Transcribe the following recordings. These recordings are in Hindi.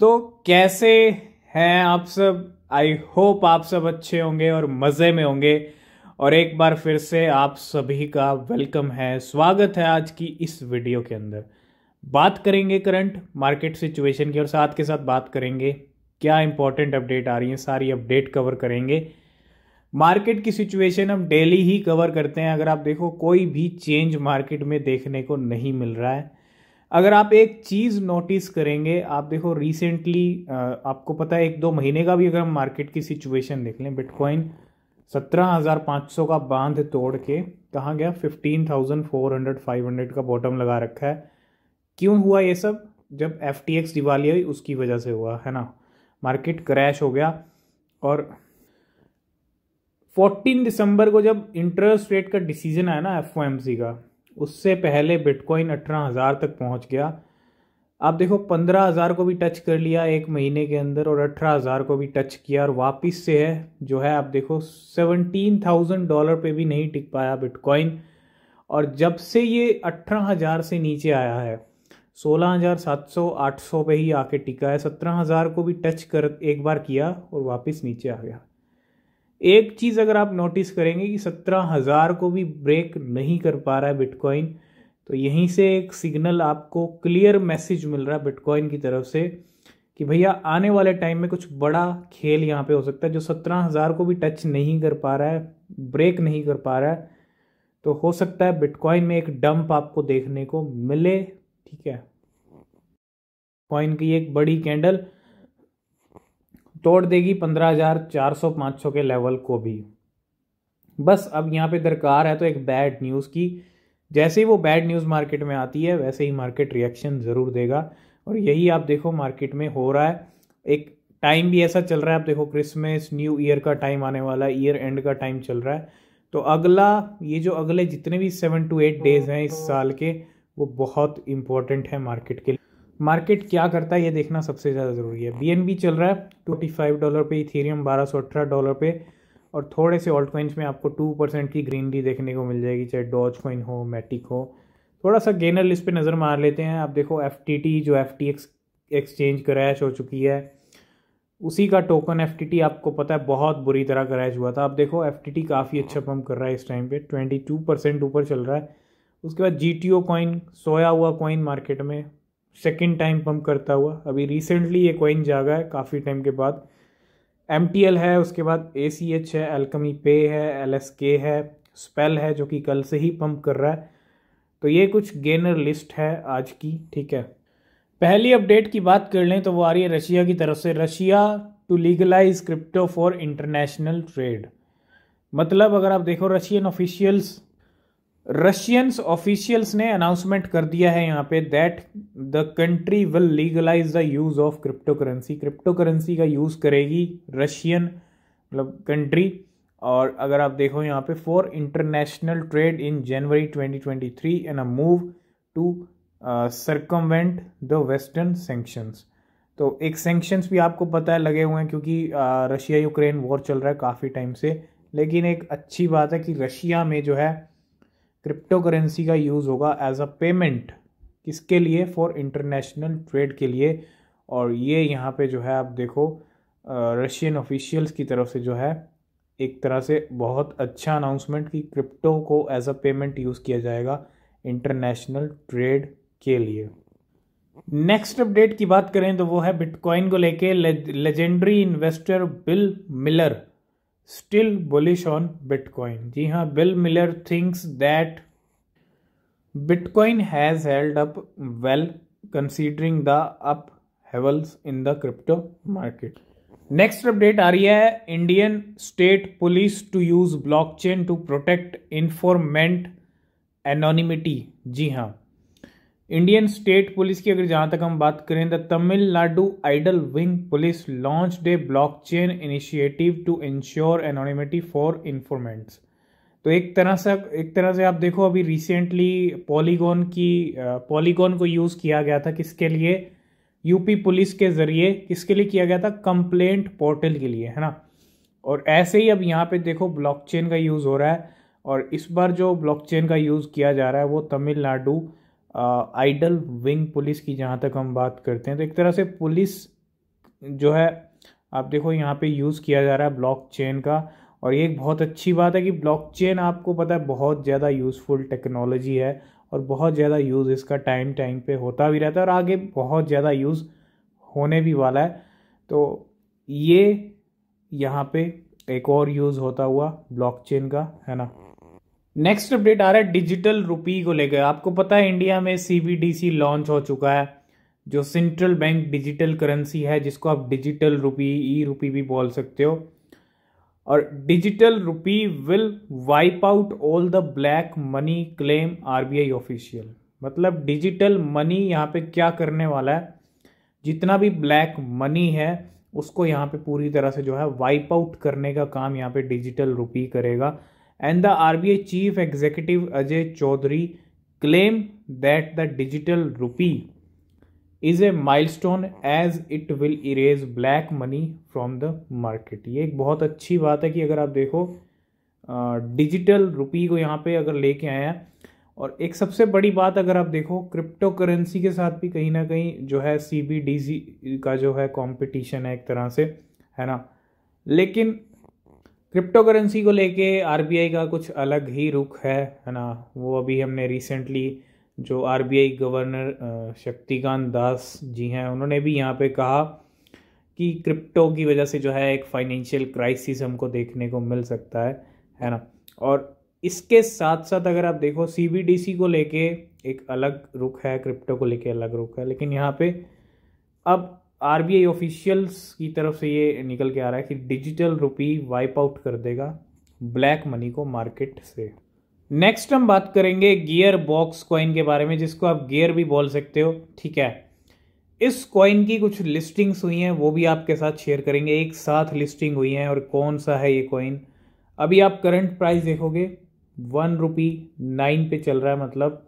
तो कैसे हैं आप सब आई होप आप सब अच्छे होंगे और मज़े में होंगे और एक बार फिर से आप सभी का वेलकम है स्वागत है आज की इस वीडियो के अंदर बात करेंगे करंट मार्केट सिचुएशन की और साथ के साथ बात करेंगे क्या इंपॉर्टेंट अपडेट आ रही है सारी अपडेट कवर करेंगे मार्केट की सिचुएशन हम डेली ही कवर करते हैं अगर आप देखो कोई भी चेंज मार्केट में देखने को नहीं मिल रहा है अगर आप एक चीज़ नोटिस करेंगे आप देखो रिसेंटली आपको पता है एक दो महीने का भी अगर हम मार्केट की सिचुएशन देख लें बिटकॉइन सत्रह हज़ार पाँच सौ का बांध तोड़ के कहाँ गया fifteen thousand four hundred five hundred का बॉटम लगा रखा है क्यों हुआ ये सब जब एफ टी एक्स दिवाली हुई उसकी वजह से हुआ है ना मार्केट क्रैश हो गया और 14 दिसंबर को जब इंटरेस्ट रेट का डिसीजन आया ना एफ का उससे पहले बिटकॉइन अठारह हज़ार तक पहुंच गया आप देखो पंद्रह हज़ार को भी टच कर लिया एक महीने के अंदर और अठारह हज़ार को भी टच किया और वापस से है जो है आप देखो सेवनटीन थाउजेंड डॉलर पे भी नहीं टिक पाया बिटकॉइन और जब से ये अठारह हज़ार से नीचे आया है सोलह हज़ार सात सौ आठ सौ पर ही आके टिका है सत्रह हज़ार को भी टच कर एक बार किया और वापस नीचे आ गया एक चीज़ अगर आप नोटिस करेंगे कि सत्रह हज़ार को भी ब्रेक नहीं कर पा रहा है बिटकॉइन तो यहीं से एक सिग्नल आपको क्लियर मैसेज मिल रहा है बिटकॉइन की तरफ से कि भैया आने वाले टाइम में कुछ बड़ा खेल यहाँ पे हो सकता है जो सत्रह हज़ार को भी टच नहीं कर पा रहा है ब्रेक नहीं कर पा रहा है तो हो सकता है बिटकॉइन में एक डंप आपको देखने को मिले ठीक है कॉइन की एक बड़ी कैंडल तोड़ देगी पंद्रह हज़ार चार सौ पाँच सौ के लेवल को भी बस अब यहाँ पे दरकार है तो एक बैड न्यूज़ की जैसे ही वो बैड न्यूज़ मार्केट में आती है वैसे ही मार्केट रिएक्शन ज़रूर देगा और यही आप देखो मार्केट में हो रहा है एक टाइम भी ऐसा चल रहा है आप देखो क्रिसमस न्यू ईयर का टाइम आने वाला है ईयर एंड का टाइम चल रहा है तो अगला ये जो अगले जितने भी सेवन टू एट डेज़ हैं इस साल के वो बहुत इम्पोर्टेंट है मार्केट के लिए मार्केट क्या करता है ये देखना सबसे ज़्यादा ज़रूरी है बी चल रहा है ट्वेंटी फाइव डॉलर पे इथेरियम बारह सौ अठारह डॉलर पे और थोड़े से ऑल्ट कॉइन्स में आपको टू परसेंट की ग्रीनरी देखने को मिल जाएगी चाहे डॉज कॉइन हो मैटिक हो थोड़ा सा गेनर लिस्ट पे नज़र मार लेते हैं आप देखो एफ जो एफ एक्सचेंज क्रैश हो चुकी है उसी का टोकन एफ आपको पता है बहुत बुरी तरह क्रैश हुआ था आप देखो एफ काफ़ी अच्छा पम्प कर रहा है इस टाइम पे ट्वेंटी टू परसेंट ऊपर चल रहा है उसके बाद जी टी ओ कॉइन सोया हुआ कॉइन मार्केट में सेकेंड टाइम पम्प करता हुआ अभी रिसेंटली ये कॉइन जागा है काफ़ी टाइम के बाद एम है उसके बाद ए है एल्कमी पे है एल है स्पेल है जो कि कल से ही पम्प कर रहा है तो ये कुछ गेनर लिस्ट है आज की ठीक है पहली अपडेट की बात कर लें तो वो आ रही है रशिया की तरफ से Russia to legalize crypto for international trade मतलब अगर आप देखो रशियन ऑफिशियल्स रशियंस ऑफिशियल्स ने अनाउंसमेंट कर दिया है यहाँ पे that the country will legalize the use of crypto currency crypto currency का यूज़ करेगी रशियन मतलब कंट्री और अगर आप देखो यहाँ पे for international trade in January 2023 and a move to circumvent the western sanctions तो एक सेंक्शंस भी आपको पता है लगे हुए हैं क्योंकि रशिया यूक्रेन वॉर चल रहा है काफ़ी टाइम से लेकिन एक अच्छी बात है कि रशिया में जो है क्रिप्टो करेंसी का यूज़ होगा एज अ पेमेंट किसके लिए फॉर इंटरनेशनल ट्रेड के लिए और ये यहाँ पे जो है आप देखो रशियन ऑफिशियल्स की तरफ से जो है एक तरह से बहुत अच्छा अनाउंसमेंट कि क्रिप्टो को एज अ पेमेंट यूज़ किया जाएगा इंटरनेशनल ट्रेड के लिए नेक्स्ट अपडेट की बात करें तो वो है बिटकॉइन को लेके legendary investor Bill Miller still bullish on bitcoin जी हाँ Bill Miller thinks that bitcoin has held up well considering the upheavals in the crypto market next update आ रही है Indian state police to use blockchain to protect informant anonymity जी हाँ इंडियन स्टेट पुलिस की अगर जहां तक हम बात करें the Tamil Nadu idol wing police launched a blockchain initiative to ensure anonymity for informants तो एक तरह से एक तरह से आप देखो अभी रिसेंटली पॉलीगॉन की पॉलीगॉन को यूज़ किया गया था किसके लिए यूपी पुलिस के ज़रिए किसके लिए किया गया था कंप्लेंट पोर्टल के लिए है ना और ऐसे ही अब यहाँ पे देखो ब्लॉकचेन का यूज़ हो रहा है और इस बार जो ब्लॉकचेन का यूज़ किया जा रहा है वो तमिलनाडु आइडल विंग पुलिस की जहाँ तक हम बात करते हैं तो एक तरह से पुलिस जो है आप देखो यहाँ पे यूज़ किया जा रहा है ब्लॉकचेन का और ये एक बहुत अच्छी बात है कि ब्लॉकचेन आपको पता है बहुत ज़्यादा यूज़फुल टेक्नोलॉजी है और बहुत ज़्यादा यूज़ इसका टाइम टाइम पे होता भी रहता है और आगे बहुत ज़्यादा यूज़ होने भी वाला है तो ये यहाँ पे एक और यूज़ होता हुआ ब्लॉकचेन का है ना नेक्स्ट अपडेट आ रहा है डिजिटल रुपी को लेकर आपको पता है इंडिया में सीबीडीसी लॉन्च हो चुका है जो सेंट्रल बैंक डिजिटल करेंसी है जिसको आप डिजिटल रुपी ई रुपी भी बोल सकते हो और digital rupee will wipe out all the black money claim RBI official मतलब डिजिटल मनी यहाँ पे क्या करने वाला है जितना भी ब्लैक मनी है उसको यहाँ पे पूरी तरह से जो है वाइप आउट करने का काम यहाँ पे डिजिटल रुपी करेगा and the R B I chief executive Ajay Chaudhary claim that the digital rupee is a milestone as it will erase black money from the market ये एक बहुत अच्छी बात है कि अगर आप देखो डिजिटल रुपी को यहाँ पर अगर लेके आए हैं और एक सबसे बड़ी बात अगर आप देखो क्रिप्टो करेंसी के साथ भी कहीं ना कहीं जो है सी का जो है कॉम्पिटिशन है एक तरह से है ना लेकिन क्रिप्टो करेंसी को लेके आरबीआई का कुछ अलग ही रुख है है ना वो अभी हमने रिसेंटली जो आरबीआई गवर्नर शक्तिकांत दास जी हैं उन्होंने भी यहाँ पे कहा कि क्रिप्टो की वजह से जो है एक फाइनेंशियल क्राइसिस हमको देखने को मिल सकता है है ना और इसके साथ साथ अगर आप देखो सी को लेके एक अलग रुख है क्रिप्टो को लेके अलग रुख है लेकिन यहाँ पे अब आरबीआई ऑफिशियल्स की तरफ से ये निकल के आ रहा है कि डिजिटल रुपी वाइप आउट कर देगा ब्लैक मनी को मार्केट से नेक्स्ट हम बात करेंगे गियर बॉक्स कॉइन के बारे में जिसको आप गियर भी बोल सकते हो ठीक है इस कॉइन की कुछ लिस्टिंग्स हुई हैं वो भी आपके साथ शेयर करेंगे एक साथ लिस्टिंग हुई हैं और कौन सा है ये कॉइन अभी आप करंट प्राइस देखोगे वन रुपी नाइन पे चल रहा है मतलब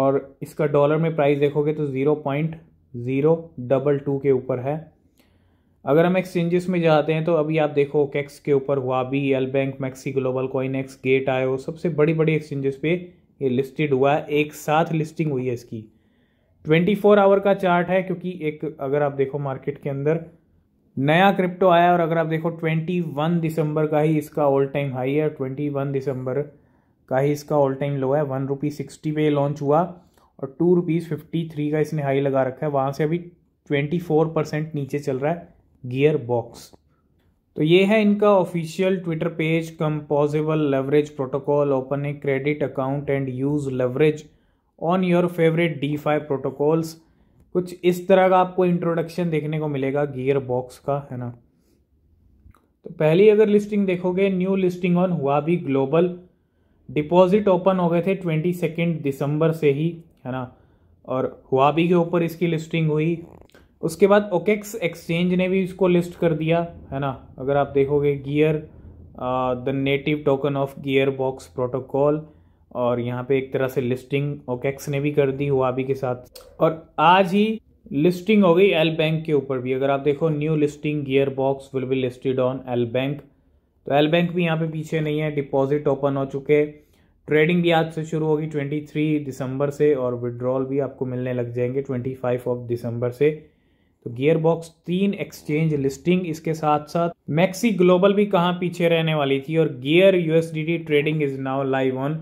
और इसका डॉलर में प्राइस देखोगे तो zero point zero double two के ऊपर है अगर हम एक्सचेंजेस में जाते हैं तो अभी आप देखो कैक्स के ऊपर हुआ B L bank MEXC Global X gate आए हो सबसे बड़ी बड़ी एक्सचेंजेस पे ये लिस्टेड हुआ है एक साथ लिस्टिंग हुई है इसकी ट्वेंटी फोर आवर का चार्ट है क्योंकि एक अगर आप देखो मार्केट के अंदर नया क्रिप्टो आया और अगर आप देखो ट्वेंटी वन दिसंबर का ही इसका ऑल टाइम हाई है ट्वेंटी वन दिसंबर का ही इसका ऑल टाइम लो है वन रुपी सिक्सटी पे लॉन्च हुआ और टू रुपीज़ फिफ्टी थ्री का इसने हाई लगा रखा है वहाँ से अभी ट्वेंटी फोर परसेंट नीचे चल रहा है गियर बॉक्स तो ये है इनका official Twitter page composable leverage protocol open a credit account and use leverage on your favourite DeFi protocols कुछ इस तरह का आपको इंट्रोडक्शन देखने को मिलेगा गियर बॉक्स का है ना तो पहली अगर लिस्टिंग देखोगे न्यू लिस्टिंग ऑन हुआ भी ग्लोबल डिपॉजिट ओपन हो गए थे ट्वेंटी सेकेंड दिसंबर से ही है ना और हुआबी के ऊपर इसकी लिस्टिंग हुई उसके बाद ओकेक्स एक्सचेंज ने भी इसको लिस्ट कर दिया है ना अगर आप देखोगे gear the native token of Gearbox protocol और यहाँ पे एक तरह से लिस्टिंग ओकेक्स ने भी कर दी हुआबी के साथ और आज ही लिस्टिंग हो गई एल बैंक के ऊपर भी अगर आप देखो new listing Gearbox will be listed on L bank तो एल बैंक भी यहाँ पे पीछे नहीं है डिपॉजिट ओपन हो चुके ट्रेडिंग भी आज से शुरू होगी 23 दिसंबर से और विड्रॉल भी आपको मिलने लग जाएंगे 25 ऑफ दिसंबर से तो गियर बॉक्स तीन एक्सचेंज लिस्टिंग इसके साथ साथ मैक्सी ग्लोबल भी कहाँ पीछे रहने वाली थी और gear USDT trading is now live on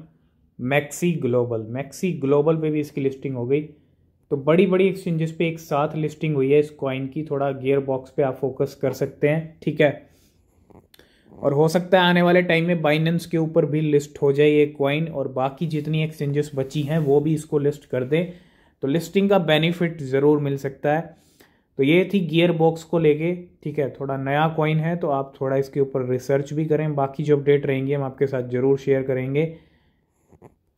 MEXC Global MEXC Global पे भी इसकी लिस्टिंग हो गई तो बड़ी बड़ी एक्सचेंजेस पे एक साथ लिस्टिंग हुई है इस कॉइन की थोड़ा गियर बॉक्स पे आप फोकस कर सकते हैं ठीक है और हो सकता है आने वाले टाइम में बाइनेंस के ऊपर भी लिस्ट हो जाए ये क्वाइन और बाकी जितनी एक्सचेंजेस बची हैं वो भी इसको लिस्ट कर दें तो लिस्टिंग का बेनिफिट ज़रूर मिल सकता है तो ये थी गियर बॉक्स को लेके ठीक है थोड़ा नया कॉइन है तो आप थोड़ा इसके ऊपर रिसर्च भी करें बाकी जो अपडेट रहेंगे हम आपके साथ ज़रूर शेयर करेंगे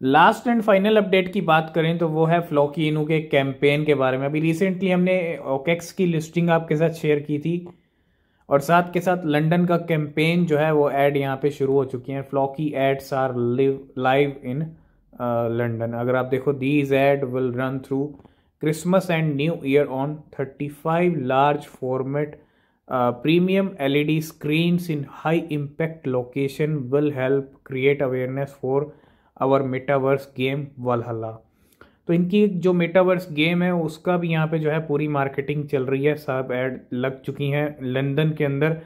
लास्ट एंड फाइनल अपडेट की बात करें तो वो है फ्लॉकी इनू के कैंपेन के बारे में अभी रिसेंटली हमने ओकेक्स की लिस्टिंग आपके साथ शेयर की थी और साथ के साथ लंदन का कैंपेन जो है वो ऐड यहाँ पे शुरू हो चुकी हैं Floki ads are live live in London अगर आप देखो these ad will run through Christmas and new year on thirty five large format premium L E D screens in high impact location will help create awareness for our metaverse game Valhalla तो इनकी एक जो मेटावर्स गेम है उसका भी यहाँ पे जो है पूरी मार्केटिंग चल रही है सब एड लग चुकी हैं लंदन के अंदर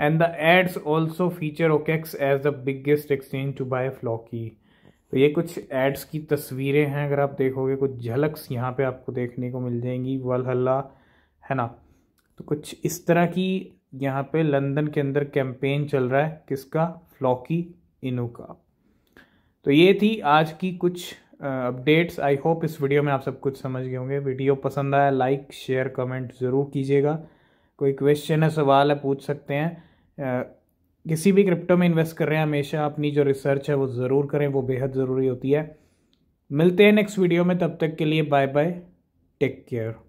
and the ads also feature OKX as the biggest exchange to buy Floki तो ये कुछ एड्स की तस्वीरें हैं अगर आप देखोगे कुछ झलक्स यहाँ पे आपको देखने को मिल जाएंगी वलहल्ला है ना तो कुछ इस तरह की यहाँ पे लंदन के अंदर कैंपेन चल रहा है किसका फ्लॉकी इनू का तो ये थी आज की कुछ अपडेट्स आई होप इस वीडियो में आप सब कुछ समझ गए होंगे वीडियो पसंद आया लाइक शेयर कमेंट ज़रूर कीजिएगा कोई क्वेश्चन है सवाल है पूछ सकते हैं किसी भी क्रिप्टो में इन्वेस्ट कर रहे हैं हमेशा अपनी जो रिसर्च है वो ज़रूर करें वो बेहद ज़रूरी होती है मिलते हैं नेक्स्ट वीडियो में तब तक के लिए बाय बाय टेक केयर